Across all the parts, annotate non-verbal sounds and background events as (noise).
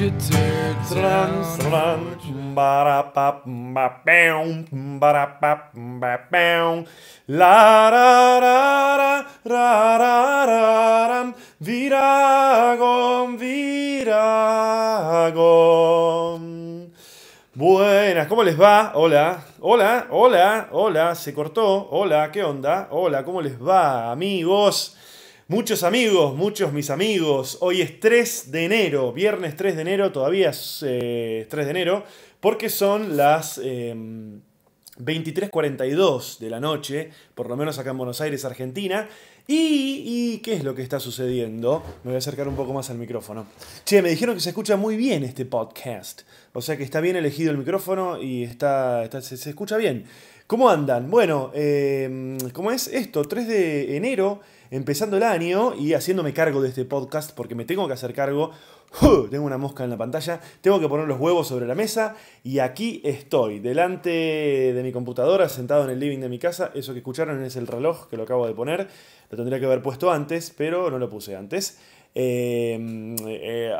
Buenas, ¿cómo les va? Hola, hola, hola, hola, se cortó, hola, ¿qué onda? Hola, ¿cómo les va, amigos? Muchos amigos, muchos mis amigos. Hoy es 3 de enero, viernes 3 de enero, todavía es 3 eh, de enero, porque son las 23.42 em, de la noche, por lo menos acá en Buenos Aires, Argentina. Y, qué es lo que está sucediendo? Me voy a acercar un poco más al micrófono. Che, me dijeron que se escucha muy bien este podcast. O sea que está bien elegido el micrófono y está, se, escucha bien. ¿Cómo andan? Bueno, em, ¿cómo es esto? 3 de enero empezando el año y haciéndome cargo de este podcast porque me tengo que hacer cargo. Tengo una mosca en la pantalla, tengo que poner los huevos sobre la mesa y aquí estoy, delante de mi computadora, sentado en el living de mi casa. Eso que escucharon es el reloj que lo acabo de poner, lo tendría que haber puesto antes, pero no lo puse antes. Em, eh,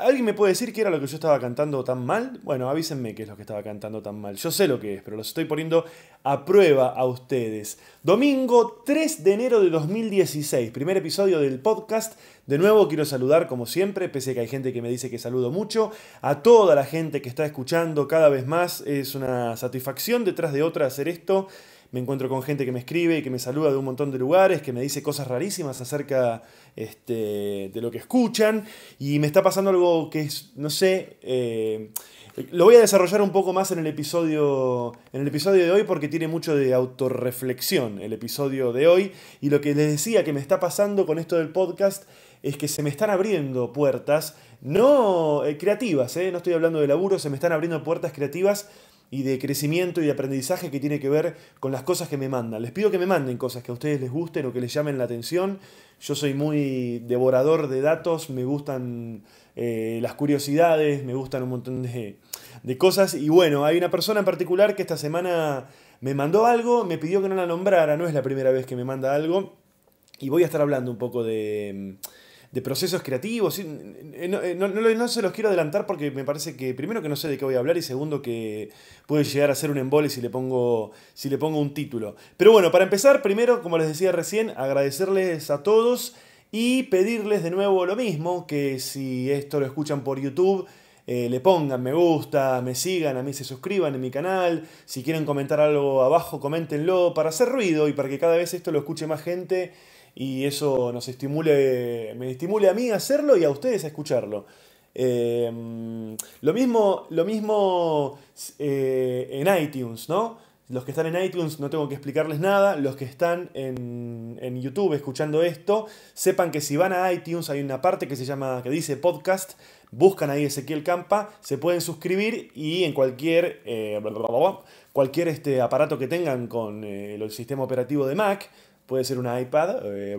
¿Alguien me puede decir qué era lo que yo estaba cantando tan mal? Bueno, avísenme qué es lo que estaba cantando tan mal. Yo sé lo que es, pero los estoy poniendo a prueba a ustedes. Domingo 3 de enero de 2016, primer episodio del podcast. De nuevo quiero saludar, como siempre, pese a que hay gente que me dice que saludo mucho, a toda la gente que está escuchando cada vez más. Es una satisfacción detrás de otra hacer esto me encuentro con gente que me escribe y que me saluda de un montón de lugares, que me dice cosas rarísimas acerca este, de lo que escuchan. Y me está pasando algo que es, no sé, eh, lo voy a desarrollar un poco más en el episodio. En el episodio de hoy, porque tiene mucho de autorreflexión el episodio de hoy. Y lo que les decía que me está pasando con esto del podcast es que se me están abriendo puertas, no eh, creativas, eh, no estoy hablando de laburo, se me están abriendo puertas creativas y de crecimiento y de aprendizaje que tiene que ver con las cosas que me mandan. Les pido que me manden cosas que a ustedes les gusten o que les llamen la atención. Yo soy muy devorador de datos, me gustan eh, las curiosidades, me gustan un montón de cosas. Y bueno, hay una persona en particular que esta semana me mandó algo, me pidió que no la nombrara, no es la primera vez que me manda algo. Y voy a estar hablando un poco de de procesos creativos. Eh, no, eh, no, se los quiero adelantar porque me parece que, primero, que no sé de qué voy a hablar y segundo, que puede llegar a ser un embole si le pongo, si le pongo un título. Pero bueno, para empezar, primero, como les decía recién, agradecerles a todos y pedirles de nuevo lo mismo, que si esto lo escuchan por YouTube... Eh, le pongan me gusta, me sigan, a mí se suscriban en mi canal. Si quieren comentar algo abajo, coméntenlo para hacer ruido y para que cada vez esto lo escuche más gente y eso nos estimule, me estimule a mí a hacerlo y a ustedes a escucharlo. Em, lo mismo, lo mismo eh, en iTunes, ¿no? Los que están en iTunes no tengo que explicarles nada. Los que están en, en, YouTube escuchando esto, sepan que si van a iTunes hay una parte que se llama, que dice podcast. Buscan ahí Ezequiel Campa, se pueden suscribir y en cualquier, eh, cualquier este aparato que tengan con eh, el sistema operativo de Mac, Puede ser un iPad, eh,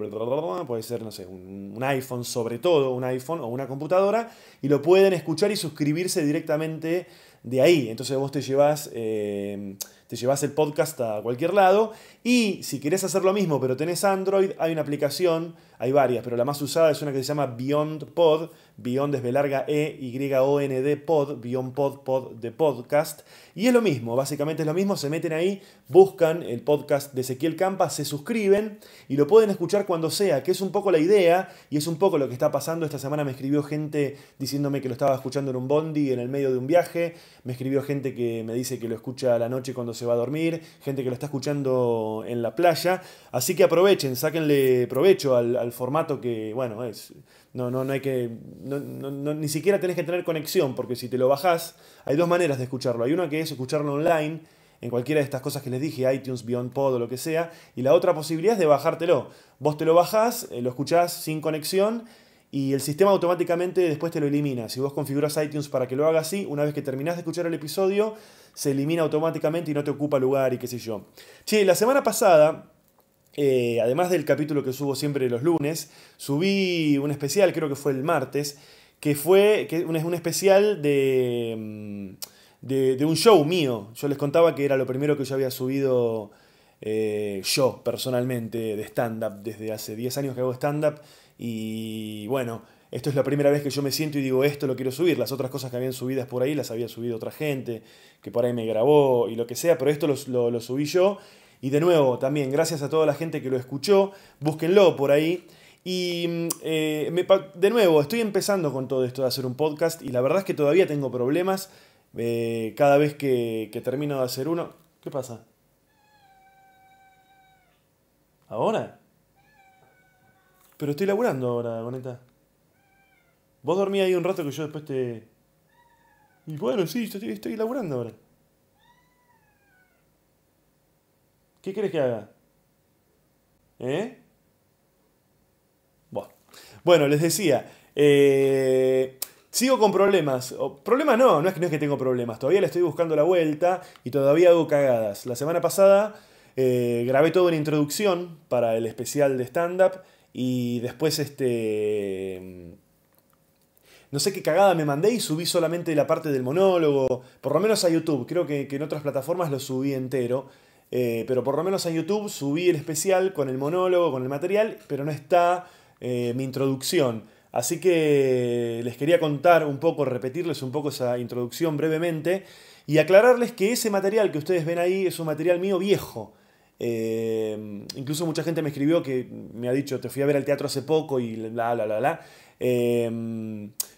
puede ser, no sé, un, iPhone sobre todo, un iPhone o una computadora, y lo pueden escuchar y suscribirse directamente de ahí. Entonces vos te llevas, eh, te llevas el podcast a cualquier lado, y si querés hacer lo mismo pero tenés Android, hay una aplicación, hay varias, pero la más usada es una que se llama Beyond Pod, Beyond E, Y-O-N-D pod, Beyond pod, pod de podcast. Y es lo mismo, básicamente es lo mismo, se meten ahí, buscan el podcast de Ezequiel Campa, se suscriben y lo pueden escuchar cuando sea, que es un poco la idea y es un poco lo que está pasando. Esta semana me escribió gente diciéndome que lo estaba escuchando en un bondi, en el medio de un viaje, me escribió gente que me dice que lo escucha a la noche cuando se va a dormir, gente que lo está escuchando en la playa. Así que aprovechen, sáquenle provecho al, al formato que, bueno, es no, no, no hay que. ni siquiera tenés que tener conexión, porque si te lo bajás, hay dos maneras de escucharlo. Hay una que es escucharlo online, en cualquiera de estas cosas que les dije, iTunes, Beyond Pod o lo que sea. Y la otra posibilidad es de bajártelo. Vos te lo bajás, eh, lo escuchás sin conexión y el sistema automáticamente después te lo elimina. Si vos configuras iTunes para que lo haga así, una vez que terminás de escuchar el episodio, se elimina automáticamente y no te ocupa lugar y qué sé yo. Che, la semana pasada eh, además del capítulo que subo siempre los lunes, subí un especial, creo que fue el martes, que fue que un, un especial mm, de, de, un show mío. Yo les contaba que era lo primero que yo había subido eh, yo personalmente de stand-up, desde hace 10 años que hago stand-up. Y bueno, esto es la primera vez que yo me siento y digo esto lo quiero subir. Las otras cosas que habían subidas por ahí las había subido otra gente, que por ahí me grabó y lo que sea, pero esto lo subí yo y de nuevo, también gracias a toda la gente que lo escuchó, búsquenlo por ahí. Y eh, me, de nuevo, estoy empezando con todo esto de hacer un podcast y la verdad es que todavía tengo problemas eh, cada vez que, termino de hacer uno. ¿Qué pasa? ¿Ahora? Pero estoy laburando ahora, bonita. Vos dormí ahí un rato que yo después te... Y bueno, sí, estoy laburando ahora. ¿Qué quieres que haga? ¿Eh? Bueno, les decía, eh, sigo con problemas. problemas no, no es, que, no es que tengo problemas. Todavía le estoy buscando la vuelta y todavía hago cagadas. La semana pasada eh, grabé toda una introducción para el especial de stand-up y después este... Mm, no sé qué cagada me mandé y subí solamente la parte del monólogo. Por lo menos a YouTube. Creo que en otras plataformas lo subí entero. Eh, pero por lo menos en YouTube subí el especial con el monólogo, con el material, pero no está eh, mi introducción. Así que les quería contar un poco, repetirles un poco esa introducción brevemente y aclararles que ese material que ustedes ven ahí es un material mío viejo. Eh, incluso mucha gente me escribió que me ha dicho, te fui a ver al teatro hace poco y bla, bla, bla, bla.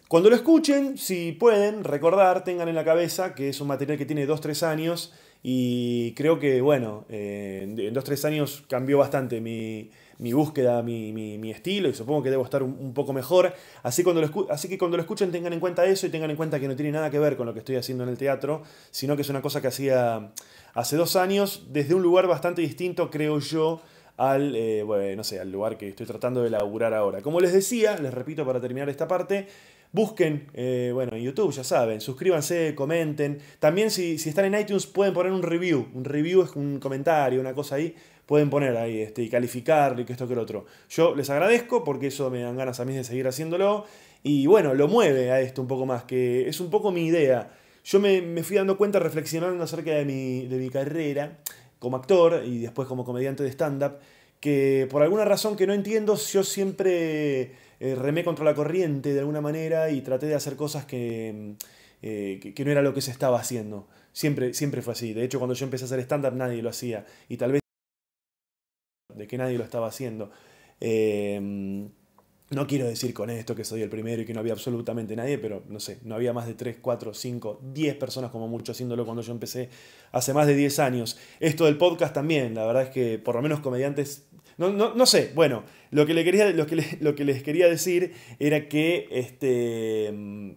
cuando lo escuchen, si pueden recordar, tengan en la cabeza que es un material que tiene 2-3 años y creo que, bueno, eh, en dos, o tres años cambió bastante mi, mi búsqueda, mi, mi, estilo, y supongo que debo estar un, poco mejor. Así, cuando lo así que cuando lo escuchen tengan en cuenta eso y tengan en cuenta que no tiene nada que ver con lo que estoy haciendo en el teatro, sino que es una cosa que hacía hace dos años desde un lugar bastante distinto, creo yo, al, eh, bueno, al lugar que estoy tratando de laburar ahora. Como les decía, les repito para terminar esta parte, Busquen, eh, bueno, en YouTube, ya saben, suscríbanse, comenten. También si, si, están en iTunes pueden poner un review. Un review es un comentario, una cosa ahí. Pueden poner ahí este, y calificar y que esto que el otro. Yo les agradezco porque eso me dan ganas a mí de seguir haciéndolo. Y bueno, lo mueve a esto un poco más, que es un poco mi idea. Yo me, fui dando cuenta reflexionando acerca de de mi carrera como actor y después como comediante de stand-up, que por alguna razón que no entiendo, yo siempre eh, remé contra la corriente de alguna manera y traté de hacer cosas mm, eh, que, que, no era lo que se estaba haciendo. Siempre, siempre fue así. De hecho, cuando yo empecé a hacer stand-up nadie lo hacía. Y tal vez de que nadie lo estaba haciendo. Eh, mm, no quiero decir con esto que soy el primero y que no había absolutamente nadie, pero no sé, no había más de 3, 4, 5, 10 personas como mucho haciéndolo cuando yo empecé hace más de 10 años. Esto del podcast también, la verdad es que por lo menos comediantes no, no, no sé, bueno, lo que, quería, que lo que les quería decir era que este, mm,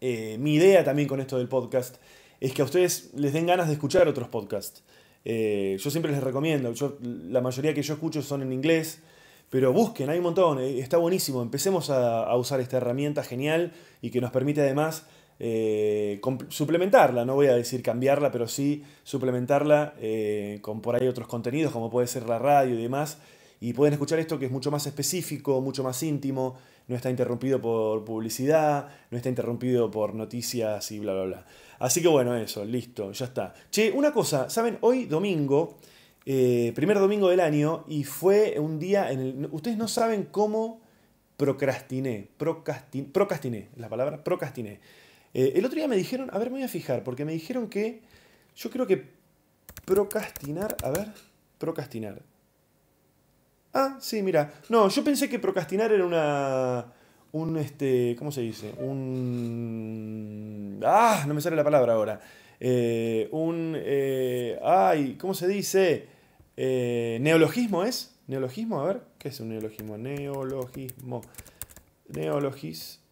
eh, mi idea también con esto del podcast es que a ustedes les den ganas de escuchar otros podcasts. Eh, yo siempre les recomiendo, la mayoría que yo escucho son en inglés, pero busquen, hay un montón, eh, está buenísimo, empecemos a, a usar esta herramienta genial y que nos permite además eh, suplementarla, no voy a decir cambiarla, pero sí suplementarla eh, con por ahí otros contenidos, como puede ser la radio y demás. Y pueden escuchar esto que es mucho más específico, mucho más íntimo, no está interrumpido por publicidad, no está interrumpido por noticias y bla, bla, bla. Así que bueno, eso, listo, ya está. Che, una cosa, ¿saben? Hoy domingo, eh, primer domingo del año, y fue un día en el... Ustedes no saben cómo procrastiné, procrastiné, procrastiné, la palabra procrastiné. Eh, el otro día me dijeron, a ver, me voy a fijar, porque me dijeron que yo creo que procrastinar, a ver, procrastinar. Ah, sí, mira. No, yo pensé que procrastinar era una un este, ¿cómo se dice? Un ah, no me sale la palabra ahora. Eh, un eh, ay, ¿cómo se dice? neologismo es neologismo, a ver, ¿qué es un neologismo? Neologismo, neologismo.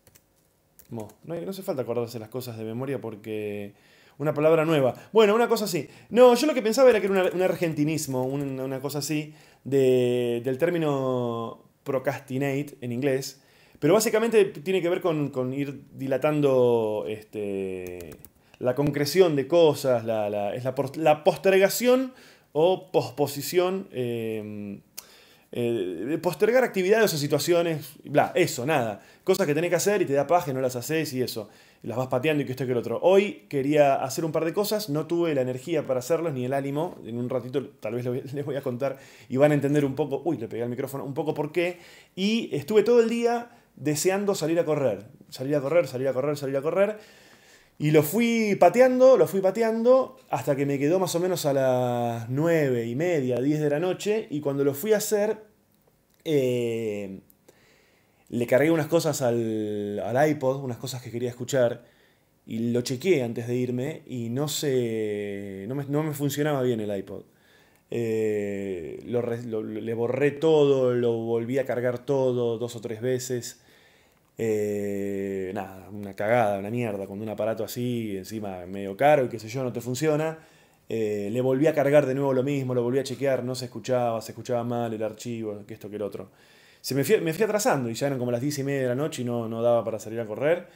No, hace falta acordarse las cosas de memoria porque una palabra nueva. Bueno, una cosa así. No, yo lo que pensaba era que era un, argentinismo, una, cosa así, del término procrastinate en inglés. Pero básicamente tiene que ver con, ir dilatando este, la concreción de cosas, la, la, es la, postergación o posposición. Em, eh, postergar actividades o situaciones, bla, eso, nada. Cosas que tenés que hacer y te da paja y no las haces y eso. Las vas pateando y que esto que el otro. Hoy quería hacer un par de cosas, no tuve la energía para hacerlos ni el ánimo. En un ratito tal vez (laughs) les voy a contar y van a entender un poco, uy, le pegué al micrófono, un poco por qué. Y estuve todo el día deseando salir a correr, salir a correr, salir a correr, salir a correr. Y lo fui pateando, lo fui pateando hasta que me quedó más o menos a las nueve y media, 10 de la noche. Y cuando lo fui a hacer, eh, le cargué unas cosas al, al, iPod, unas cosas que quería escuchar. Y lo chequé antes de irme y no, se, no, me, no me funcionaba bien el iPod. Eh, le borré todo, lo volví a cargar todo dos o tres veces. Eh, nada, una cagada, una mierda, cuando un aparato así, encima medio caro y qué sé yo, no te funciona. Eh, le volví a cargar de nuevo lo mismo, lo volví a chequear, no se escuchaba, se escuchaba mal el archivo, que esto, que el otro. Se me, fui, atrasando y ya eran como las 10 y media de la noche y no, no daba para salir a correr.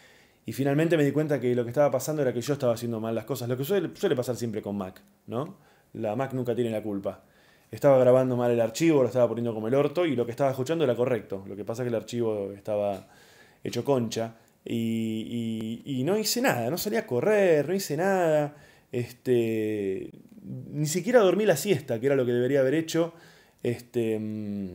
Y finalmente me di cuenta que lo que estaba pasando era que yo estaba haciendo mal las cosas, lo que suele, suele pasar siempre con Mac, ¿no? La Mac nunca tiene la culpa estaba grabando mal el archivo, lo estaba poniendo como el orto y lo que estaba escuchando era correcto. Lo que pasa es que el archivo estaba hecho concha, y, y, no hice nada, no salí a correr, no hice nada, este, ni siquiera dormí la siesta, que era lo que debería haber hecho, este, mm,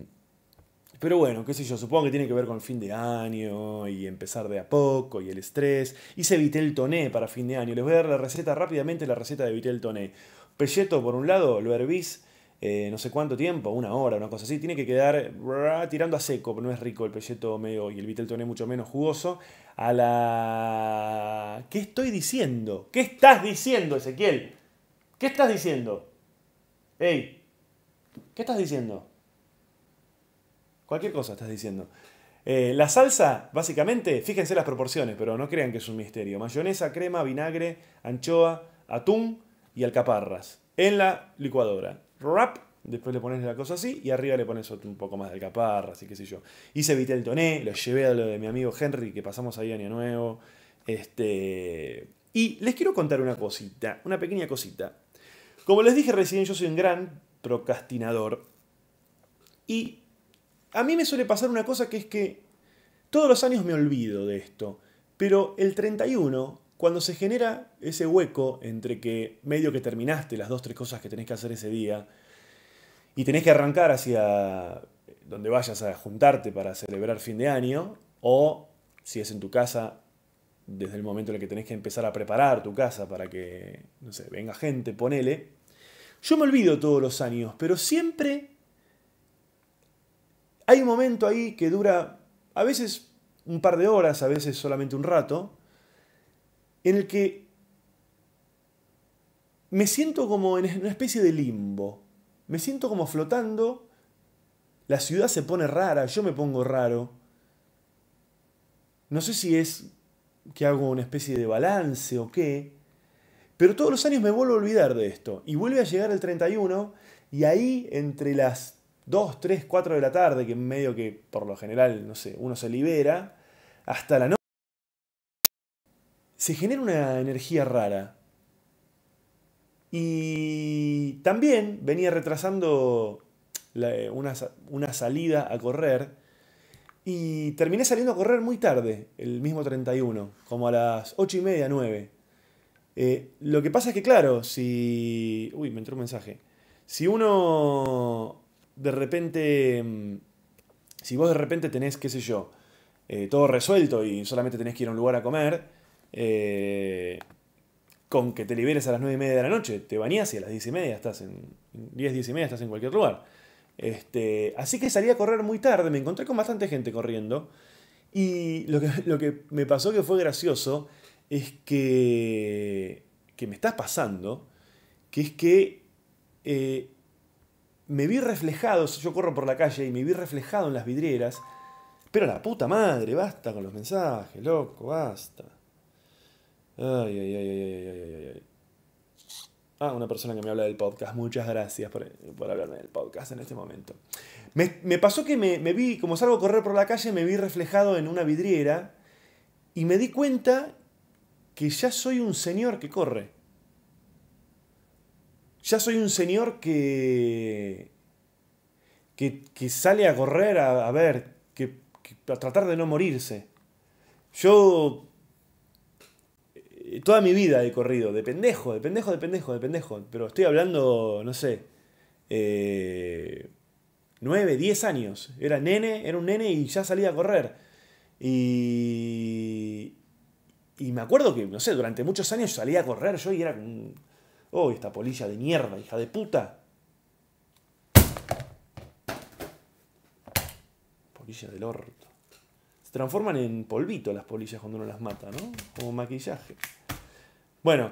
pero bueno, qué sé yo, supongo que tiene que ver con el fin de año y empezar de a poco y el estrés. Hice vitel toné para fin de año, les voy a dar la receta rápidamente, la receta de vitel toné. Pelleto por un lado, lo hervís eh, no sé cuánto tiempo, una hora, una cosa así, tiene que quedar tirando a seco, no es rico el pelleto medio y el vitel toné mucho menos jugoso. A la. ¿Qué estoy diciendo? ¿Qué estás diciendo, Ezequiel? ¿Qué estás diciendo? ¡Ey! ¿Qué estás diciendo? Cualquier cosa estás diciendo. Eh, la salsa, básicamente, fíjense las proporciones, pero no crean que es un misterio. Mayonesa, crema, vinagre, anchoa, atún y alcaparras. En la licuadora rap, después le pones la cosa así y arriba le pones un poco más de caparra... así que sé yo. Hice Vitel Toné, lo llevé a lo de mi amigo Henry, que pasamos ahí año nuevo. Este... Y les quiero contar una cosita, una pequeña cosita. Como les dije recién, yo soy un gran procrastinador. Y a mí me suele pasar una cosa que es que todos los años me olvido de esto. Pero el 31 cuando se genera ese hueco entre que medio que terminaste las dos, tres cosas que tenés que hacer ese día y tenés que arrancar hacia donde vayas a juntarte para celebrar fin de año, o si es en tu casa, desde el momento en el que tenés que empezar a preparar tu casa para que, no sé, venga gente, ponele. Yo me olvido todos los años, pero siempre hay un momento ahí que dura a veces un par de horas, a veces solamente un rato, en el que me siento como en una especie de limbo. Me siento como flotando. La ciudad se pone rara, yo me pongo raro. No sé si es que hago una especie de balance o qué. Pero todos los años me vuelvo a olvidar de esto. Y vuelve a llegar el 31 y ahí entre las 2, 3, 4 de la tarde, que en medio que por lo general, no sé, uno se libera, hasta la noche se genera una energía rara. Y también venía retrasando eh, una, salida a correr. Y terminé saliendo a correr muy tarde, el mismo 31, como a las 8 y media, 9. Eh, lo que pasa es que, claro, si. Uy, me entró un mensaje. Si uno de repente. Mm, si vos de repente tenés, qué sé yo, eh, todo resuelto y solamente tenés que ir a un lugar a comer eh, con que te liberes a las 9 y media de la noche, te bañás y a las 10 y media estás en. 10, 10 y media estás en cualquier lugar. Este, así que salí a correr muy tarde, me encontré con bastante gente corriendo. Y lo que, (laughs) me pasó que fue gracioso es que. que me está pasando, que es que. Eh, me vi reflejado, yo corro por la calle y me vi reflejado en las vidrieras. Pero la puta madre, basta con los mensajes, loco, basta. Ay, ay, ay, ay, ay, ay, ay, ay. Ah, una persona que me habla del podcast. Muchas gracias por, por hablarme del podcast en este momento. Me, pasó que me, vi, como salgo a correr por la calle, me vi reflejado en una vidriera y me di cuenta que ya soy un señor que corre. Ya soy un señor que. que, sale a correr a, ver, que, a tratar de no morirse. Yo toda mi vida he corrido, de pendejo, de pendejo, de pendejo, de pendejo. Pero estoy hablando, no sé, eh, nueve, 9, 10 años. Era nene, era un nene y ya salía a correr. Y, y me acuerdo que, no sé, durante muchos años salía a correr yo y era... ¡Oh, esta polilla de mierda, hija de puta! Polilla del orto. Se transforman en polvito las polillas cuando uno las mata, ¿no? Como maquillaje. Bueno,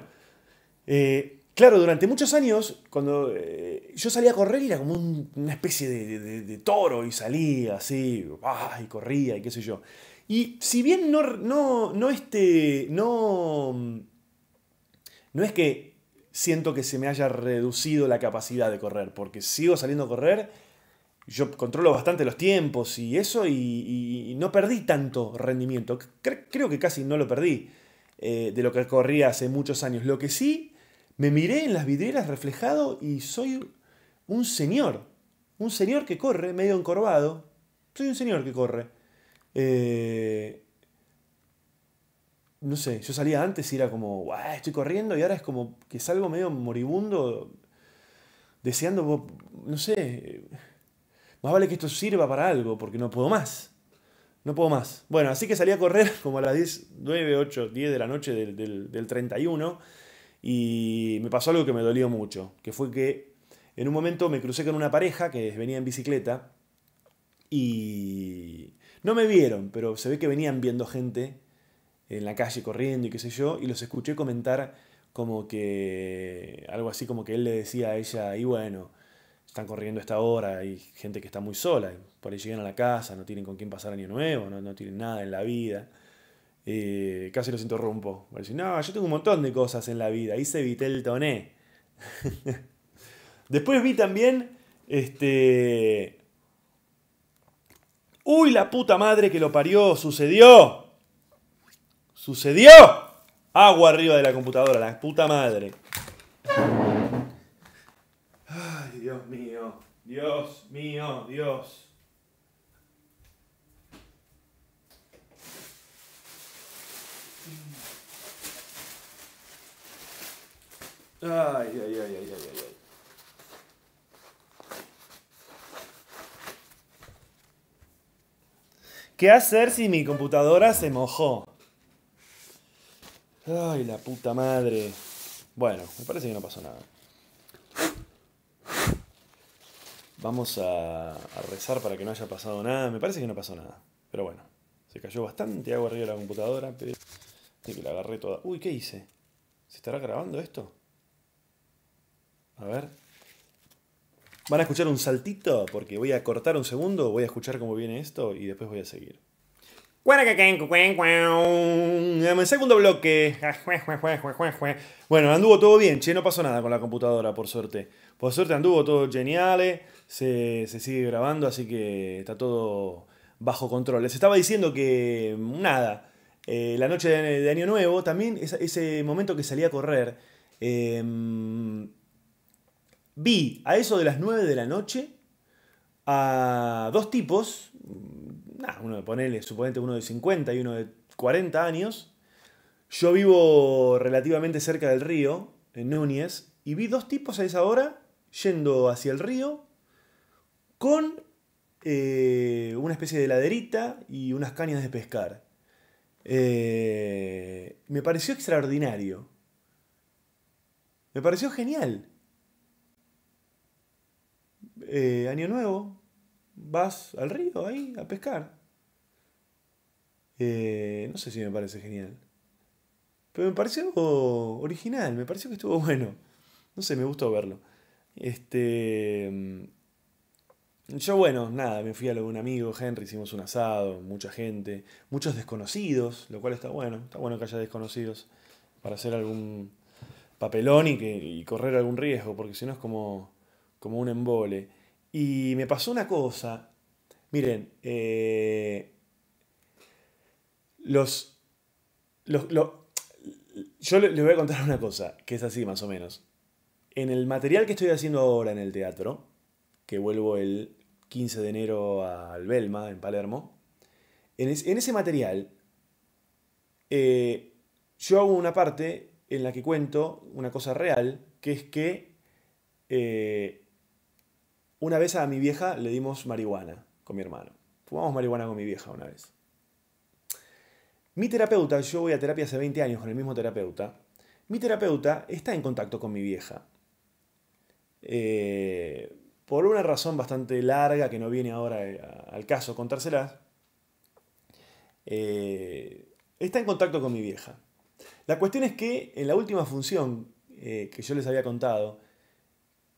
eh, claro, durante muchos años, cuando eh, yo salía a correr, era como una especie de, toro y salía así, ah, y corría y qué sé yo. Y si bien no, no, no, este, no, no es que siento que se me haya reducido la capacidad de correr, porque sigo saliendo a correr, yo controlo bastante los tiempos y eso, y, no perdí tanto rendimiento. creo que casi no lo perdí. Eh, de lo que corría hace muchos años. Lo que sí, me miré en las vidrieras reflejado y soy un señor. Un señor que corre, medio encorvado. Soy un señor que corre. Eh, no sé, yo salía antes y era como, estoy corriendo y ahora es como que salgo medio moribundo, deseando, no sé, más vale que esto sirva para algo, porque no puedo más. No puedo más. Bueno, así que salí a correr (laughs) como a las 10, 9, 8, 10 de la noche del, del 31 y me pasó algo que me dolió mucho, que fue que en un momento me crucé con una pareja que venía en bicicleta y no me vieron, pero se ve que venían viendo gente en la calle corriendo y qué sé yo, y los escuché comentar como que algo así como que él le decía a ella, y bueno, están corriendo esta hora, hay gente que está muy sola, por ahí llegan a la casa, no tienen con quién pasar año nuevo, no, tienen nada en la vida. Eh, casi los interrumpo. pero decir, no, yo tengo un montón de cosas en la vida, hice Vitel Toné. (laughs) Después vi también, este... Uy, la puta madre que lo parió, sucedió. Sucedió. Agua arriba de la computadora, la puta madre. Dios mío, Dios. Ay, ay, ay, ay, ay, ay. ¿Qué hacer si mi computadora se mojó? Ay, la puta madre. Bueno, me parece que no pasó nada. Vamos a, rezar para que no haya pasado nada. Me parece que no pasó nada. Pero bueno, se cayó bastante agua arriba de la computadora. Pero... que la agarré toda. Uy, ¿qué hice? ¿Se estará grabando esto? A ver. Van a escuchar un saltito porque voy a cortar un segundo, voy a escuchar cómo viene esto y después voy a seguir. El segundo bloque. Bueno, anduvo todo bien, che, no pasó nada con la computadora, por suerte. Por suerte anduvo todo genial, eh. se, sigue grabando, así que está todo bajo control. Les estaba diciendo que nada, eh, la noche de, Año Nuevo, también ese, momento que salí a correr, em, vi a eso de las 9 de la noche a dos tipos, uno de ponele, suponete uno de 50 y uno de 40 años, yo vivo relativamente cerca del río, en Núñez, y vi dos tipos a esa hora yendo hacia el río con eh, una especie de laderita y unas cañas de pescar. Eh, me pareció extraordinario. Me pareció genial. Eh, año nuevo, vas al río ahí a pescar. Eh, no sé si me parece genial. Pero me pareció original, me pareció que estuvo (laughs) bueno. No sé, me gustó verlo. Este. Mm, yo, bueno, nada, me fui a algún amigo, Henry, hicimos un asado, mucha gente, muchos desconocidos, lo cual está bueno, está bueno que haya desconocidos para hacer algún papelón y, que, y correr algún riesgo, porque si no es como, como un embole. Y me pasó una cosa. Miren, eh, los, Yo les voy a contar una cosa, que es así más o menos. En el material que estoy haciendo ahora en el teatro, que vuelvo el 15 de enero al Belma, en Palermo, en, ese material eh, yo hago una parte en la que cuento una cosa real, que es que eh, una vez a mi vieja le dimos marihuana con mi hermano. Fumamos marihuana con mi vieja una vez. Mi terapeuta, yo voy a terapia hace 20 años con el mismo terapeuta. Mi terapeuta está en contacto con mi vieja. Eh, por una razón bastante larga que no viene ahora eh, al caso contárselas. Eh, está en contacto con mi vieja. La cuestión es que en la última función que yo les había contado,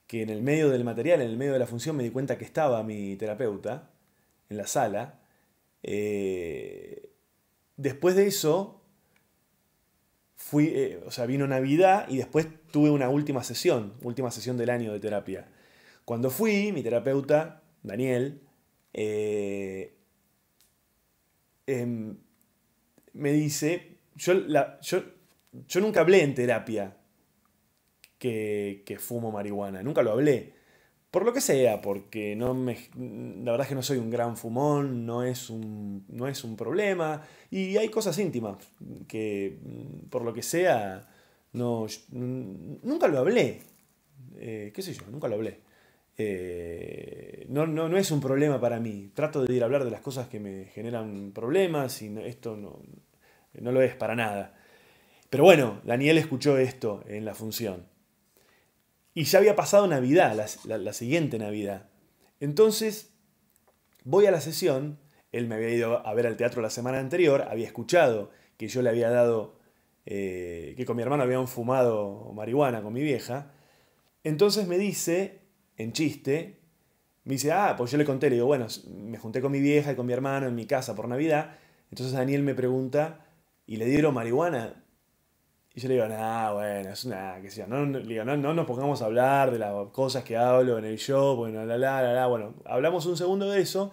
que en el medio del material, en el medio de la función, me di cuenta que estaba mi terapeuta en la sala. Eh, después de eso, fui, eh, o sea, vino Navidad y después tuve una última sesión, última sesión del año de terapia. Cuando fui, mi terapeuta, Daniel, eh, em, me dice, yo nunca hablé en terapia, que, fumo marihuana. Nunca lo hablé. Por lo que sea, porque no la verdad es que no soy un gran fumón, no es un, no es un problema. Y hay cosas íntimas que, mm, por lo que sea, no, nunca lo hablé. Eh, ¿Qué sé yo? Nunca lo hablé. Eh, no, no, es un problema para mí. Trato de ir a hablar de las cosas que me generan problemas y esto no lo es para nada. Pero bueno, Daniel escuchó esto en la función. Y ya había pasado Navidad, la, siguiente Navidad. Entonces, voy a la sesión, él me había ido a ver al teatro la semana anterior, había escuchado que yo le había dado, eh, que con mi hermano habían fumado marihuana con mi vieja. Entonces me dice, en chiste, me dice, ah, pues yo le conté, le digo, bueno, me junté con mi vieja y con mi hermano en mi casa por Navidad. Entonces Daniel me pregunta, ¿y le dieron marihuana? Y yo le digo, nada bueno, es una, que sea, no, no, nos pongamos a hablar de las cosas que hablo en el show, bueno, la, la, la, la, bueno, hablamos un segundo de eso.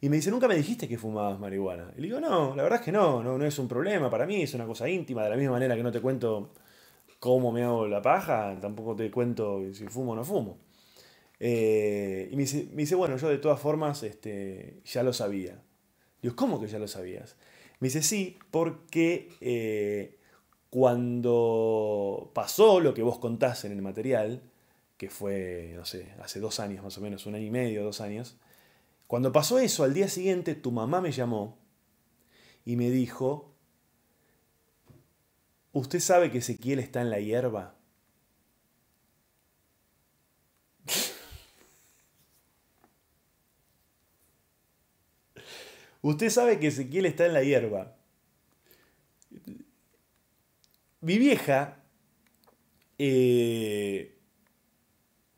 Y me dice, nunca me dijiste que fumabas marihuana. Y le digo, no, la verdad es que no, no, no es un problema para mí, es una cosa íntima, de la misma manera que no te cuento cómo me hago la paja, tampoco te cuento si fumo o no fumo. Eh, y me dice, bueno, yo de todas formas este, ya lo sabía. Digo, ¿cómo que ya lo sabías? Me dice, sí, porque eh, cuando pasó lo que vos contás en el material, que fue, no sé, hace dos años más o menos, un año y medio, dos años, cuando pasó eso, al día siguiente tu mamá me llamó y me dijo, ¿usted sabe que Ezequiel está en la hierba? (laughs) ¿Usted sabe que Ezequiel está en la hierba? Mi vieja, eh,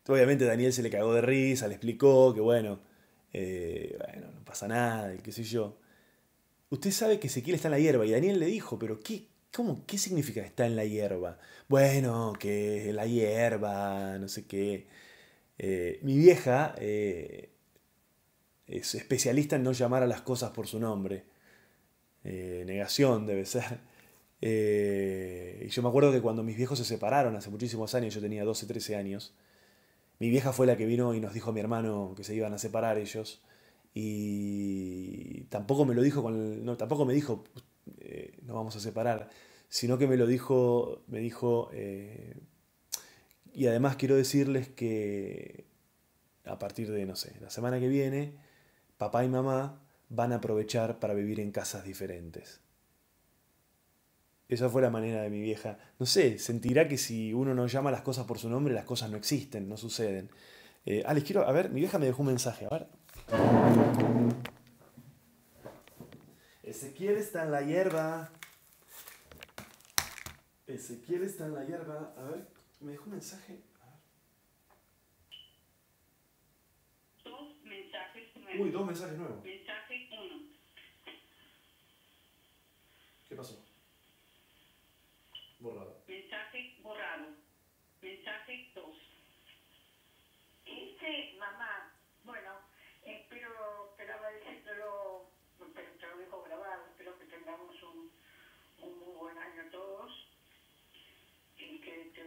obviamente Daniel se le cagó de risa, le explicó que bueno, eh, no pasa nada, qué sé yo. Usted sabe que Ezequiel está en la hierba y Daniel le dijo, pero ¿qué, cómo, qué significa está en la hierba? Bueno, que la hierba, no sé qué. Eh, mi vieja es especialista en no llamar a las cosas por su nombre. negación debe ser. Eh, y yo me acuerdo que cuando mis viejos se separaron hace muchísimos años, yo tenía 12, 13 años, mi vieja fue la que vino y nos dijo a mi hermano que se iban a separar ellos. Y tampoco me lo dijo, no, tampoco me dijo, eh, vamos a separar, sino que me lo dijo, me dijo, eh, y además quiero decirles que a partir de, no sé, la semana que viene, papá y mamá van a aprovechar para vivir en casas diferentes. Esa fue la manera de mi vieja. No sé, sentirá que si uno no llama las cosas por su nombre, las cosas no existen, no suceden. Eh, quiero, a ver, mi vieja me dejó un mensaje, a ver. Ezequiel está en la hierba. Ezequiel está en la hierba. A ver, me dejó un mensaje. Dos mensajes nuevos. Uy, dos mensajes nuevos. Mensaje uno.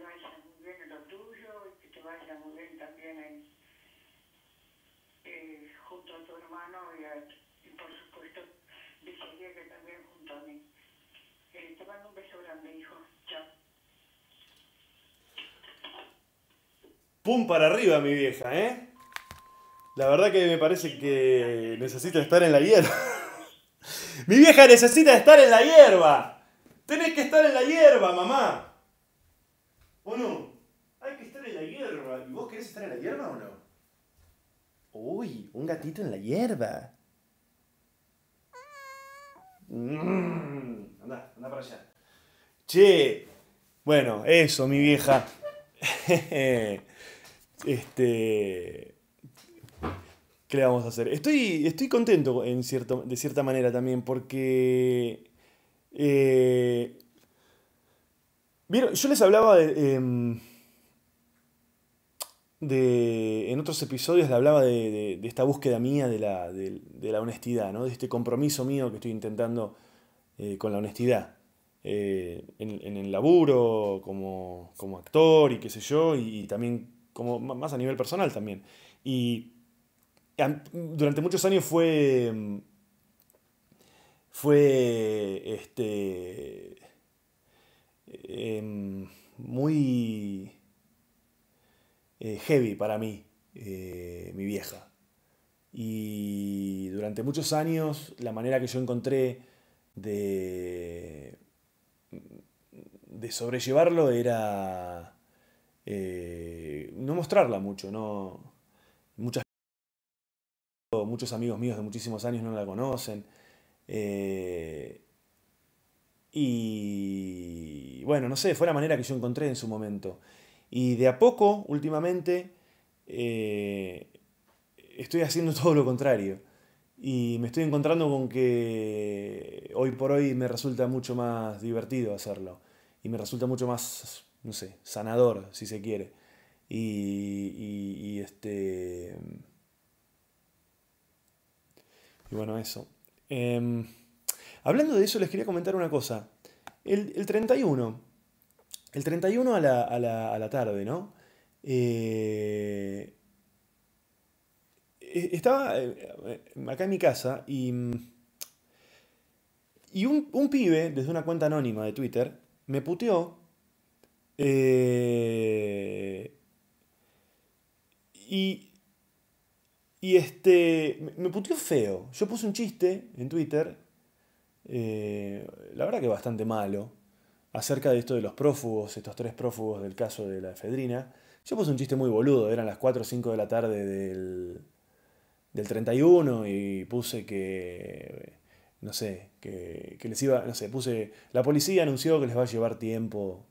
Que te vaya muy bien en lo tuyo y que te vaya muy bien también en, eh, junto a tu hermano y, a, y por supuesto desearía que también junto a mí. Eh, te mando un beso grande, hijo. Chao. Pum para arriba, mi vieja, ¿eh? La verdad que me parece que necesita estar en la hierba. (laughs) mi vieja necesita estar en la hierba. Tenés que estar en la hierba, mamá. ¿O no? Hay que estar en la hierba. ¿Y vos querés estar en la hierba o no? Uy, un gatito en la hierba. Mmm. anda, anda para allá. Che, bueno, eso, mi vieja. (laughs) este. ¿Qué le vamos a hacer? Estoy, estoy contento en cierto, de cierta manera también, porque. Eh, yo les hablaba de, em, de, En otros episodios les hablaba de, esta búsqueda mía de la, honestidad, ¿no? De este compromiso mío que estoy intentando eh, con la honestidad. Eh, en, el laburo, como, actor y qué sé yo, y, también como más a nivel personal también. Y durante muchos años fue. fue. este Em, muy eh, heavy para mí, eh, mi vieja. Y durante muchos años la manera que yo encontré de, de sobrellevarlo era eh, no mostrarla mucho, no muchas muchos amigos míos de muchísimos años no la conocen. Y bueno, no sé, fue la manera que yo encontré en su momento. Y de a poco, últimamente, eh, estoy haciendo (laughs) todo lo contrario. Y me estoy encontrando con que hoy por hoy me resulta mucho más divertido hacerlo. Y me resulta mucho más, no sé, sanador, si se quiere. Y, y, este. Y bueno, eso. Em, Hablando de eso, les quería comentar una cosa. El, 31, el 31 a la, tarde, ¿no? Eh, e, estaba eh, acá en mi casa y, y un, pibe, desde una cuenta anónima de Twitter, me puteó. Eh, y, y este, me puteó feo. Yo puse un chiste en Twitter eh, la verdad que bastante malo, acerca de esto de los prófugos, estos tres prófugos del caso de la efedrina. Yo puse un chiste muy boludo, eran las 4 o 5 de la tarde del, 31 y puse que, no sé, que, les iba, no sé, puse, la policía anunció que les va a llevar tiempo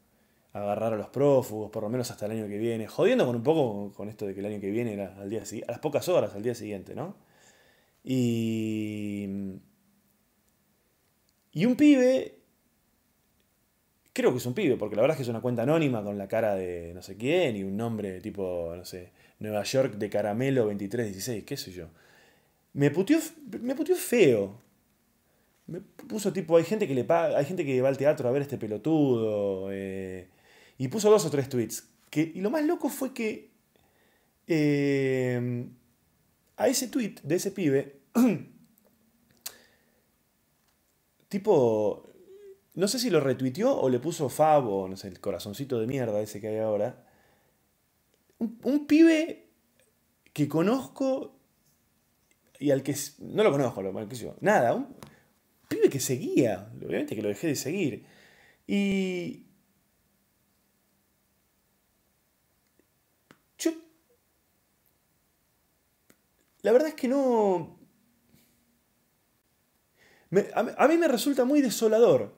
agarrar a los prófugos, por lo menos hasta el año que viene, jodiendo con un poco con esto de que el año que viene era al día a las pocas horas, al día siguiente, ¿no? Y y un pibe, creo que es un pibe, porque la verdad es que es una cuenta anónima con la cara de no sé quién y un nombre tipo, no sé, Nueva York de Caramelo 2316, qué sé yo. Me putió me putió feo. Me puso tipo, hay gente que le paga, hay gente que va al teatro a ver este pelotudo. Eh, y puso dos o tres tweets. Que, y lo más loco fue que eh, a ese tweet de ese pibe (clears throat) tipo, no sé si lo retuiteó o le puso Fabo, no sé, el corazoncito de mierda ese que hay ahora. Un, pibe que conozco y al que. No lo conozco, lo que yo. Nada, un pibe que seguía. Obviamente que lo dejé de seguir. Y. Yo. La verdad es que no a, mí me resulta muy desolador.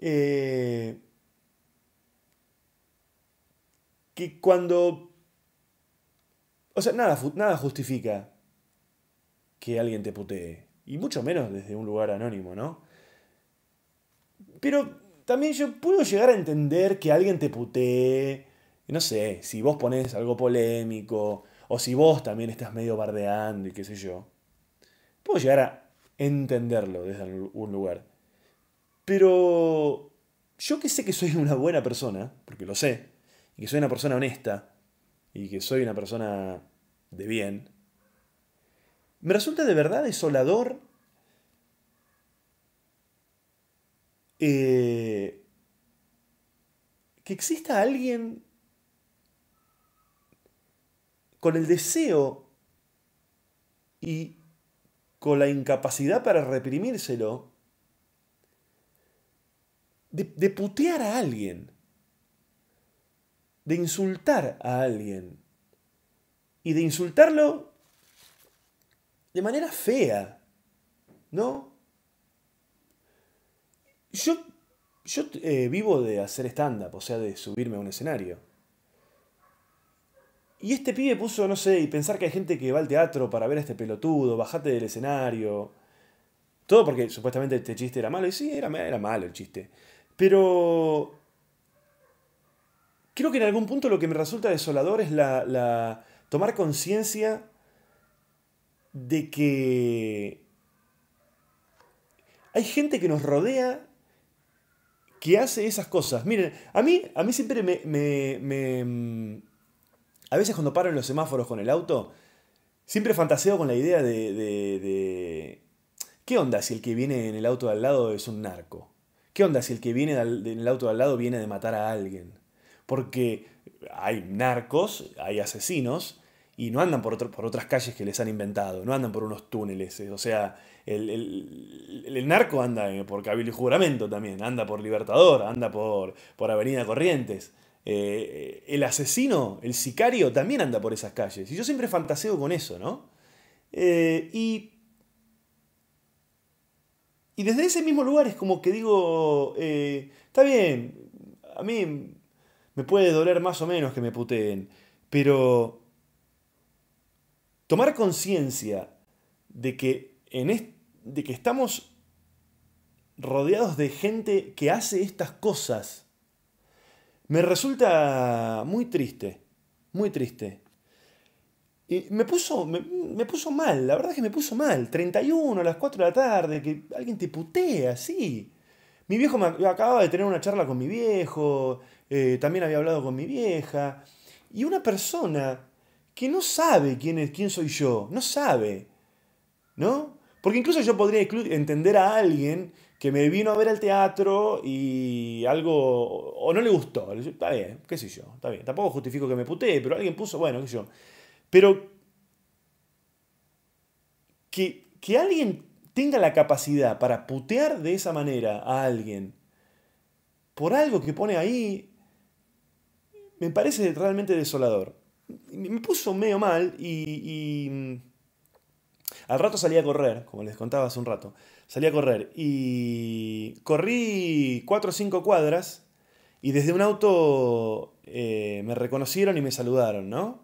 Eh, que cuando... O sea, nada, nada justifica que alguien te putee. Y mucho menos desde un lugar anónimo, ¿no? Pero también yo puedo llegar a entender que alguien te putee. No sé, si vos pones algo polémico, o si vos también estás medio bardeando y qué sé yo. Puedo llegar a entenderlo desde un lugar. Pero yo que sé que soy una buena persona, porque lo sé, y que soy una persona honesta, y que soy una persona de bien, me resulta de verdad desolador eh, que exista alguien con el deseo y con la incapacidad para reprimírselo, de, putear a alguien, de insultar a alguien, y de insultarlo de manera fea, ¿no? Yo, yo eh, vivo de hacer stand-up, o sea, de subirme a un escenario. Y este pibe puso, no sé, y pensar que hay gente que va al teatro para ver a este pelotudo, bajate del escenario. Todo porque supuestamente este chiste era malo. Y sí, era, era malo el chiste. Pero creo que en algún punto lo que me resulta desolador es la, la tomar conciencia de que hay gente que nos rodea que hace esas cosas. Miren, a mí, a mí siempre me mm, a veces cuando paro en los semáforos con el auto, siempre fantaseo con la idea de, ¿Qué onda si el que viene en el auto al lado es un narco? ¿Qué onda si el que viene en el auto al lado viene de matar a alguien? Porque hay narcos, hay asesinos, y no andan por, otras calles que les han inventado, no andan por unos túneles. O sea, el, narco anda eh, por Cabil y Juramento también, anda por Libertador, anda por, por Avenida Corrientes. Eh, el asesino, el sicario, también anda por esas calles. Y yo siempre fantaseo con eso, ¿no? Eh, y, y desde ese mismo lugar es como que digo, eh, está bien, a mí me puede doler más o menos que me puteen, pero tomar conciencia de de que estamos rodeados de gente que hace estas cosas me resulta muy triste, muy triste. Y me puso, me, puso mal, la verdad es que me puso mal. 31 a las 4 de la tarde, que alguien te putea, así, Mi viejo me acababa de tener una charla con mi viejo, eh, también había hablado con mi vieja. Y una persona que no sabe quién, es, quién soy yo, no sabe, ¿no? Porque incluso yo podría entender a alguien que me vino a ver al teatro y algo, o no le gustó, está bien, qué sé yo, está bien, tampoco justifico que me putee, pero alguien puso, bueno, qué sé yo, pero que, alguien tenga la capacidad para putear de esa manera a alguien por algo que pone ahí, me parece realmente desolador. Me puso medio mal y, y mm, al rato salí a correr, como les contaba hace un rato salí a correr y corrí cuatro o cinco cuadras y desde un auto eh, me reconocieron y me saludaron, ¿no?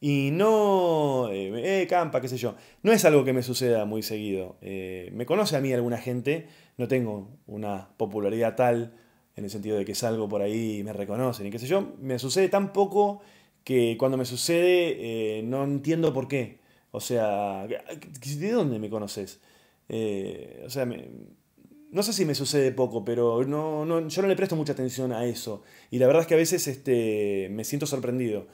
Y no, eh, eh, campa, qué sé yo. No es algo que me suceda muy seguido. Eh, me conoce a mí alguna gente, no tengo una popularidad tal en el sentido de que salgo por ahí y me reconocen y qué sé yo. Me sucede tan poco que cuando me sucede no entiendo por qué. O sea, ¿de dónde me conoces? Eh, o sea, no sé si me sucede poco, pero no, yo no le presto mucha atención a eso. Y la verdad es que a veces este, me siento sorprendido.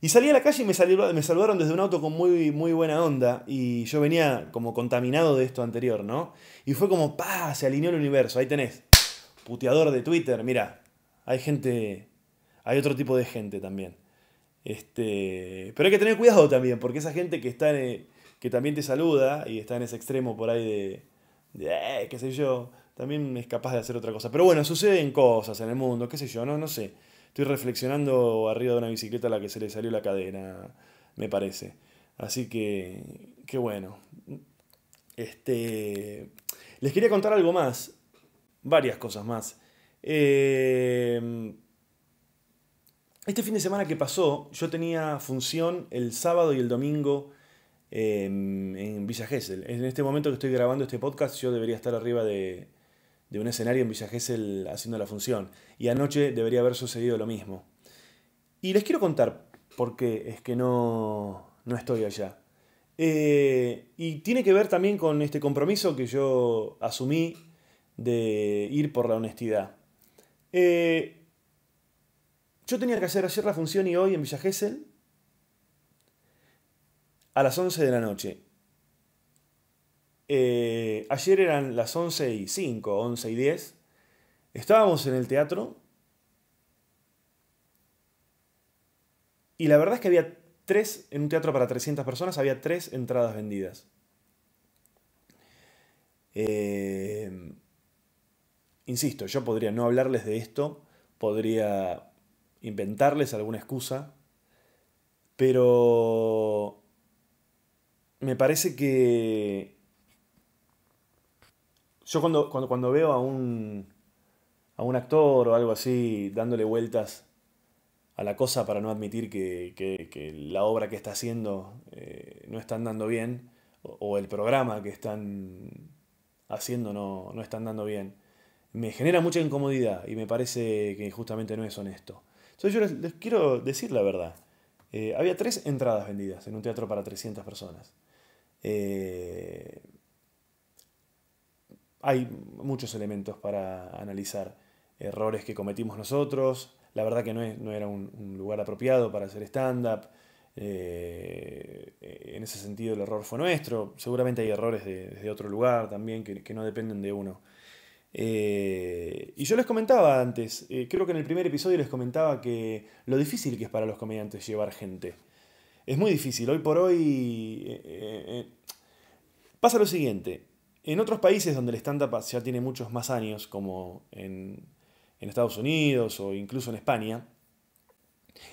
Y salí a la calle y me, salvaron me desde un auto con muy, muy buena onda. Y yo venía como contaminado de esto anterior, ¿no? Y fue como, ¡pah! Se alineó el universo. Ahí tenés. Puteador de Twitter. Mira, hay gente. Hay otro tipo de gente también. Este, pero hay que tener cuidado también, porque esa gente que está. en. Eh, que también te saluda y está en ese extremo por ahí de, eh, qué sé yo, también es capaz de hacer otra cosa. Pero bueno, suceden cosas en el mundo, qué sé yo, no, no sé. Estoy reflexionando arriba de una bicicleta a la que se le salió la cadena, me parece. Así que, qué bueno. Este, les quería contar algo más, varias cosas más. Em, este fin de semana que pasó, yo tenía función el sábado y el domingo en, Villa En este momento que estoy grabando este podcast, yo debería estar arriba de, un escenario en Villa Gesell haciendo la función. Y anoche debería haber sucedido lo mismo. Y les quiero contar por qué es que no, estoy allá. Eh, y tiene que ver también con este compromiso que yo asumí de ir por la honestidad. Eh, yo tenía que hacer ayer la función y hoy en Villa Gesell a las 11 de la noche. Eh, ayer eran las 11 y 5, 11 y 10. Estábamos en el teatro. Y la verdad es que había tres, en un teatro para 300 personas, había tres entradas vendidas. Eh, insisto, yo podría no hablarles de esto, podría inventarles alguna excusa, pero me parece que... Yo cuando, cuando, veo a un, a un actor o algo así dándole vueltas a la cosa para no admitir que, la obra que está haciendo eh, no está andando bien o, el programa que están haciendo no, está andando bien. Me genera mucha incomodidad y me parece que justamente no es honesto. Entonces yo les, quiero decir la verdad. Eh, había tres entradas vendidas en un teatro para 300 personas. Eh, hay muchos elementos para analizar errores que cometimos nosotros. La verdad que no, era un, lugar apropiado para hacer stand-up. Eh, en ese sentido el error fue nuestro. Seguramente hay errores de, desde otro lugar también que, no dependen de uno. Eh, y yo les comentaba antes, creo que en el primer episodio les comentaba que lo difícil que es para los comediantes llevar gente es muy difícil. Hoy por hoy eh, eh, eh, pasa lo siguiente. En otros países donde el stand-up ya tiene muchos más años, como en, en Estados Unidos o incluso en España,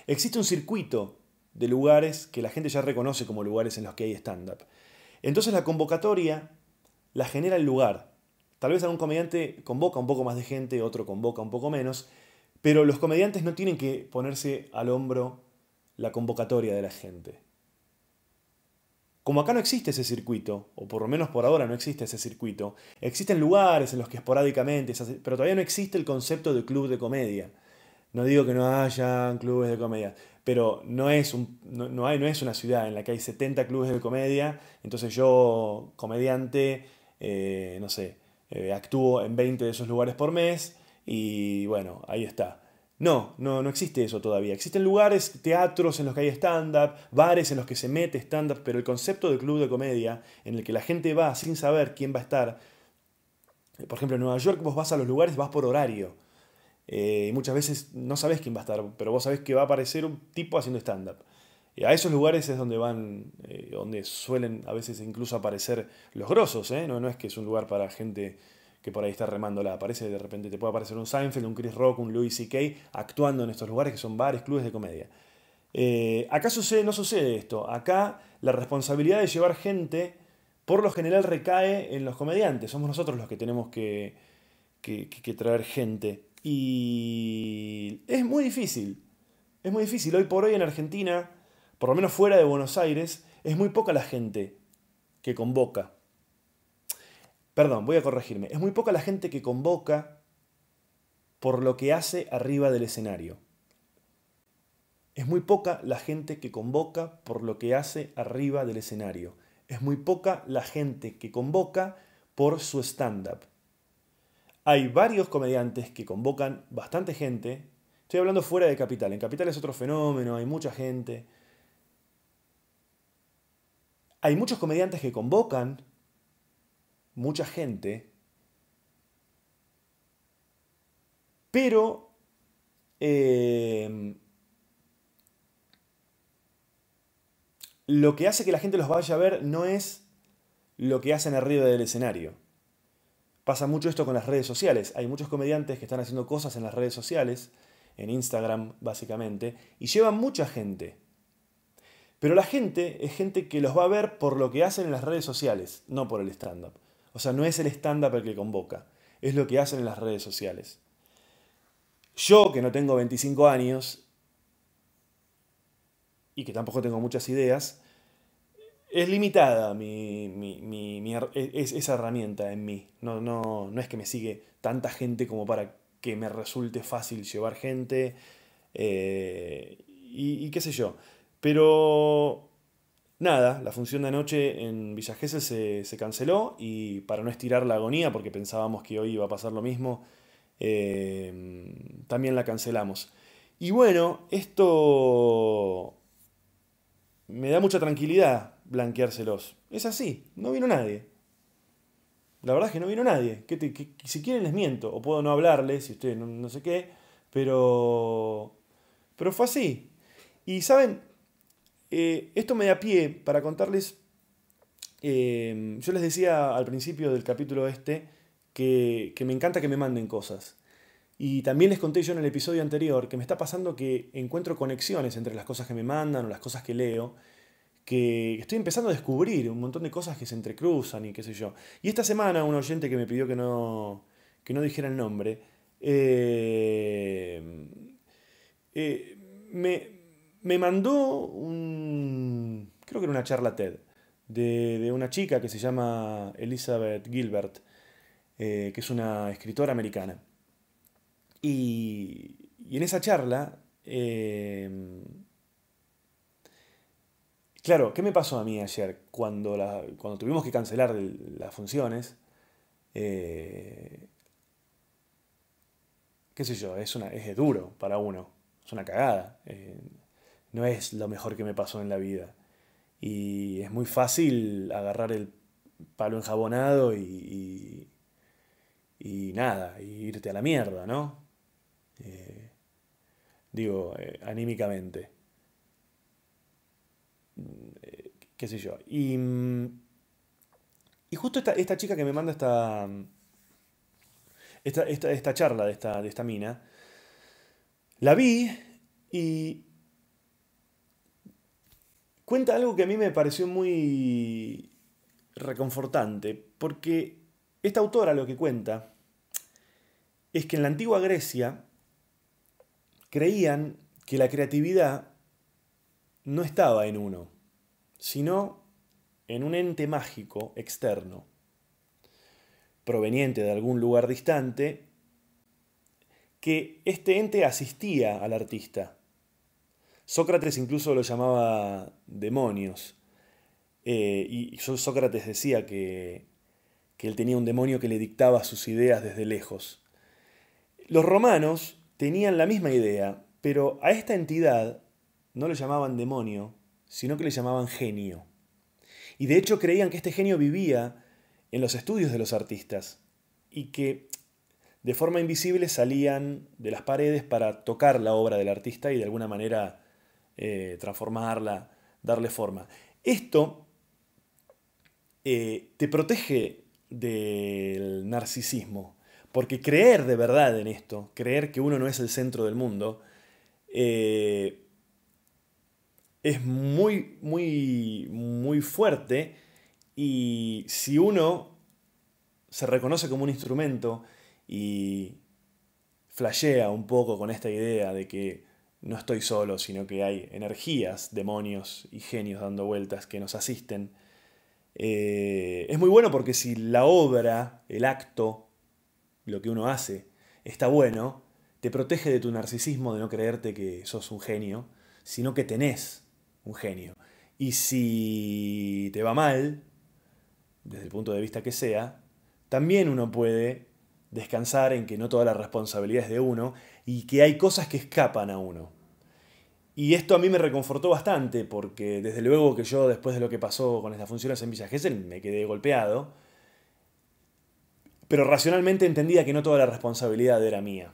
existe un circuito de lugares que la gente ya reconoce como lugares en los que hay stand-up. Entonces la convocatoria la genera el lugar. Tal vez algún comediante convoca un poco más de gente, otro convoca un poco menos, pero los comediantes no tienen que ponerse al hombro la convocatoria de la gente. Como acá no existe ese circuito, o por lo menos por ahora no existe ese circuito, existen lugares en los que esporádicamente, pero todavía no existe el concepto de club de comedia. No digo que no hayan clubes de comedia, pero no es, un, hay, no es una ciudad en la que hay 70 clubes de comedia, entonces yo, comediante, eh, no sé, eh, actúo en 20 de esos lugares por mes y bueno, ahí está. No, no, no existe eso todavía. Existen lugares, teatros en los que hay stand-up, bares en los que se mete stand-up, pero el concepto de club de comedia, en el que la gente va sin saber quién va a estar. Por ejemplo, en Nueva York vos vas a los lugares, vas por horario. Eh, muchas veces no sabes quién va a estar, pero vos sabés que va a aparecer un tipo haciendo stand-up. Eh, a esos lugares es donde van, eh, donde suelen a veces incluso aparecer los grosos, no, no es que es un lugar para gente que por ahí está remando la Aparece de repente, te puede aparecer un Seinfeld, un Chris Rock, un Louis C.K. actuando en estos lugares que son bares, clubes de comedia. Eh, acá no sucede esto. Acá la responsabilidad de llevar gente por lo general recae en los comediantes. Somos nosotros los que tenemos que, que, que traer gente. Y es muy difícil. Es muy difícil. Hoy por hoy en Argentina, por lo menos fuera de Buenos Aires, es muy poca la gente que convoca Perdón, voy a corregirme. Es muy poca la gente que convoca por lo que hace arriba del escenario. Es muy poca la gente que convoca por lo que hace arriba del escenario. Es muy poca la gente que convoca por su stand-up. Hay varios comediantes que convocan bastante gente. Estoy hablando fuera de Capital. En Capital es otro fenómeno, hay mucha gente. Hay muchos comediantes que convocan mucha gente, pero em, lo que hace que la gente los vaya a ver no es lo que hacen arriba del escenario. Pasa mucho esto con las redes sociales. Hay muchos comediantes que están haciendo cosas en las redes sociales, en Instagram básicamente, y llevan mucha gente. Pero la gente es gente que los va a ver por lo que hacen en las redes sociales, no por el stand-up. O sea, no es el estándar el que convoca, es lo que hacen en las redes sociales. Yo, que no tengo 25 años y que tampoco tengo muchas ideas, es limitada mi, e, es, esa herramienta en mí. No, no, no es que me sigue tanta gente como para que me resulte fácil llevar gente eh, y qué sé yo. Pero Nada, la función de anoche en Villa se, canceló y para no estirar la agonía, porque pensábamos que hoy iba a pasar lo mismo, eh, también la cancelamos. Y bueno, esto me da mucha tranquilidad blanqueárselos. Es así, no vino nadie. La verdad es que no vino nadie. si quieren les miento, o puedo no hablarles, si ustedes no, no sé qué, pero... Pero fue así. Y saben, eh, esto me da pie para contarles, eh, yo les decía al principio del capítulo este que, me encanta que me manden cosas. Y también les conté yo en el episodio anterior que me está pasando que encuentro conexiones entre las cosas que me mandan o las cosas que leo, que estoy empezando a descubrir un montón de cosas que se entrecruzan y qué sé yo. Y esta semana un oyente que me pidió que no, no dijera el nombre, eh, me, me mandó un, creo que era una charla TED, de, una chica que se llama Elizabeth Gilbert, eh, que es una escritora americana. Y, en esa charla, eh, claro, ¿qué me pasó a mí ayer cuando, cuando tuvimos que cancelar las funciones? Eh, qué sé yo, es, una, es duro para uno, es una cagada no es lo mejor que me pasó en la vida. Y es muy fácil agarrar el palo enjabonado y, y, nada, irte a la mierda, ¿no? Eh, digo, eh, anímicamente. Mm, eh, qué sé yo. Y, mm, y justo esta, chica que me manda esta, esta, esta, esta charla de esta, de esta mina, la vi y cuenta algo que a mí me pareció muy reconfortante, porque esta autora lo que cuenta es que en la antigua Grecia creían que la creatividad no estaba en uno, sino en un ente mágico externo, proveniente de algún lugar distante, que este ente asistía al artista Sócrates incluso lo llamaba demonios. Eh, y Sócrates decía que, que él tenía un demonio que le dictaba sus ideas desde lejos. Los romanos tenían la misma idea, pero a esta entidad no lo llamaban demonio, sino que le llamaban genio. Y de hecho creían que este genio vivía en los estudios de los artistas y que de forma invisible salían de las paredes para tocar la obra del artista y de alguna manera eh, transformarla, darle forma. Esto eh, te protege del narcisismo, porque creer de verdad en esto, creer que uno no es el centro del mundo, eh, es muy, muy, muy fuerte y si uno se reconoce como un instrumento y flashea un poco con esta idea de que no estoy solo, sino que hay energías, demonios y genios dando vueltas que nos asisten. Eh, es muy bueno porque si la obra, el acto, lo que uno hace, está bueno, te protege de tu narcisismo de no creerte que sos un genio, sino que tenés un genio. Y si te va mal, desde el punto de vista que sea, también uno puede descansar en que no toda la responsabilidad es de uno y que hay cosas que escapan a uno. Y esto a mí me reconfortó bastante, porque desde luego que yo, después de lo que pasó con estas funciones en Villa Gesell, me quedé golpeado. Pero racionalmente entendía que no toda la responsabilidad era mía,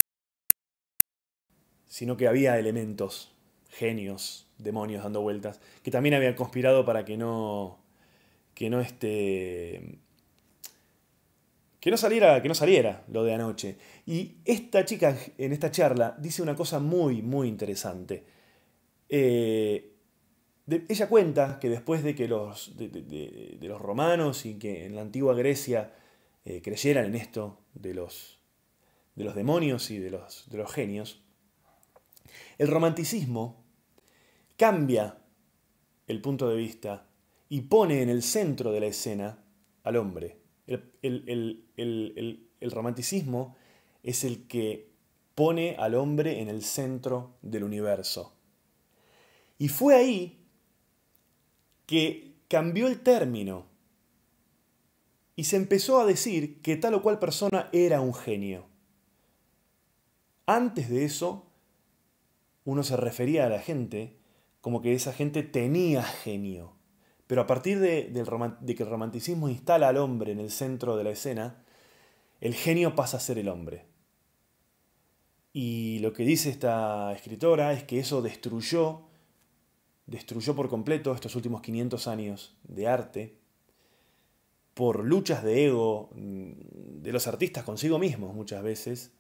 sino que había elementos, genios, demonios dando vueltas, que también habían conspirado para que no, que no este, que no saliera, que no saliera lo de anoche. Y esta chica en esta charla dice una cosa muy, muy interesante. Eh, ella cuenta que después de que los, de, los romanos y que en la antigua Grecia eh, creyeran en esto de los, de los demonios y de los, de los genios, el romanticismo cambia el punto de vista y pone en el centro de la escena al hombre el, romanticismo es el que pone al hombre en el centro del universo. Y fue ahí que cambió el término y se empezó a decir que tal o cual persona era un genio. Antes de eso, uno se refería a la gente como que esa gente tenía genio. Pero a partir de, que el romanticismo instala al hombre en el centro de la escena, el genio pasa a ser el hombre. Y lo que dice esta escritora es que eso destruyó, destruyó por completo estos últimos 500 años de arte por luchas de ego mm, de los artistas consigo mismos muchas veces,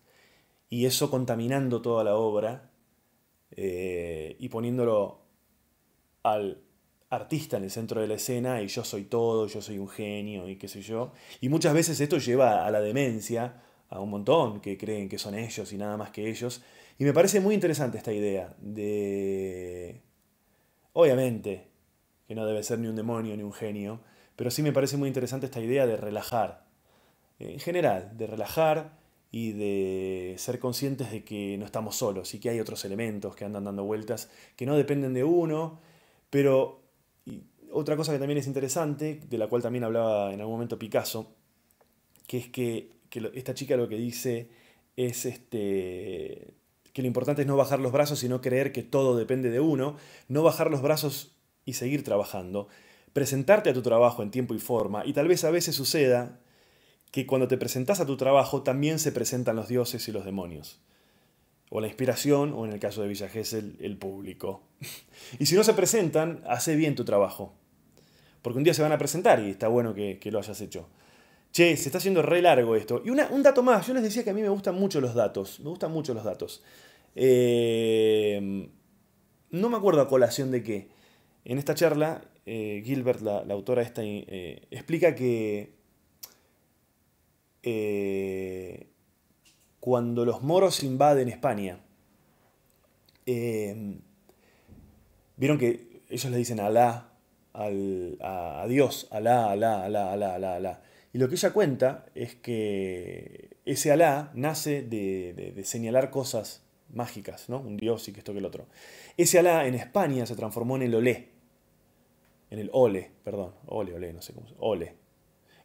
y eso contaminando toda la obra eh, y poniéndolo al artista en el centro de la escena y yo soy todo, yo soy un genio y qué sé yo. Y muchas veces esto lleva a la demencia a un montón que creen que son ellos y nada más que ellos. Y me parece muy interesante esta idea de... Obviamente, que no debe ser ni un demonio ni un genio, pero sí me parece muy interesante esta idea de relajar. Eh, en general, de relajar y de ser conscientes de que no estamos solos y que hay otros elementos que andan dando vueltas que no dependen de uno, pero otra cosa que también es interesante, de la cual también hablaba en algún momento Picasso, que es que, esta chica lo que dice es este, que lo importante es no bajar los brazos, y no creer que todo depende de uno, no bajar los brazos y seguir trabajando, presentarte a tu trabajo en tiempo y forma, y tal vez a veces suceda que cuando te presentas a tu trabajo también se presentan los dioses y los demonios o la inspiración, o en el caso de Villa el público. (laughs) Y si no se presentan, hace bien tu trabajo porque un día se van a presentar y está bueno que, lo hayas hecho. Che, se está haciendo re largo esto. Y un dato más, yo les decía que a mí me gustan mucho los datos, me gustan mucho los datos. Eh, no me acuerdo a colación de qué. En esta charla, eh, Gilbert, la, autora esta, eh, explica que cuando los moros invaden España, vieron que ellos le dicen Alá al, a, Dios, Alá, Alá, Alá, Alá, Alá, Alá. Y lo que ella cuenta es que ese Alá nace de, señalar cosas mágicas, ¿no? Un Dios y que esto que el otro. Ese Alá en España se transformó en el Olé. En el Ole, perdón. Ole, Ole, no sé cómo se Ole.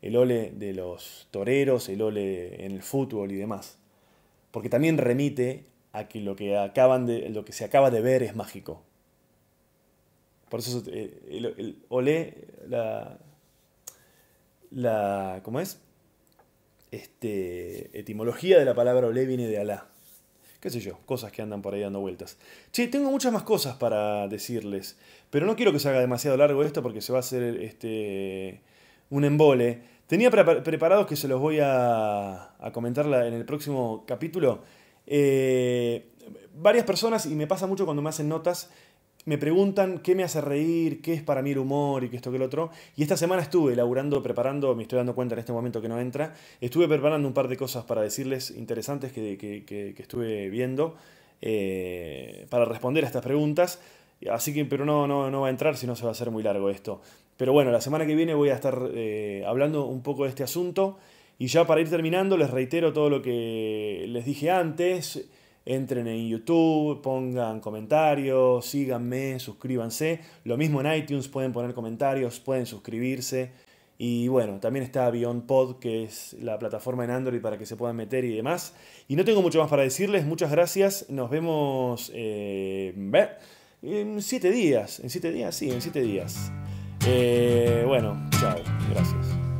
El Ole de los toreros, el Ole en el fútbol y demás. Porque también remite a que lo que, acaban de, lo que se acaba de ver es mágico. Por eso eh, el, olé, la, la, ¿cómo es? Este, etimología de la palabra olé viene de Alá. Qué sé yo, cosas que andan por ahí dando vueltas. Che, tengo muchas más cosas para decirles, pero no quiero que se haga demasiado largo esto porque se va a hacer este, un embole. Tenía preparados que se los voy a, a comentar en el próximo capítulo. Eh, varias personas, y me pasa mucho cuando me hacen notas, me preguntan qué me hace reír, qué es para mí el humor y qué esto que el otro. Y esta semana estuve elaborando, preparando, me estoy dando cuenta en este momento que no entra, estuve preparando un par de cosas para decirles interesantes que, estuve viendo eh, para responder a estas preguntas. Así que, pero no, no, va a entrar, si no se va a hacer muy largo esto. Pero bueno, la semana que viene voy a estar eh, hablando un poco de este asunto. Y ya para ir terminando, les reitero todo lo que les dije antes entren en YouTube, pongan comentarios, síganme, suscríbanse. Lo mismo en iTunes, pueden poner comentarios, pueden suscribirse. Y bueno, también está Beyond Pod, que es la plataforma en Android para que se puedan meter y demás. Y no tengo mucho más para decirles, muchas gracias. Nos vemos eh, en siete días. En siete días, sí, en siete días. Eh, bueno, chao, gracias.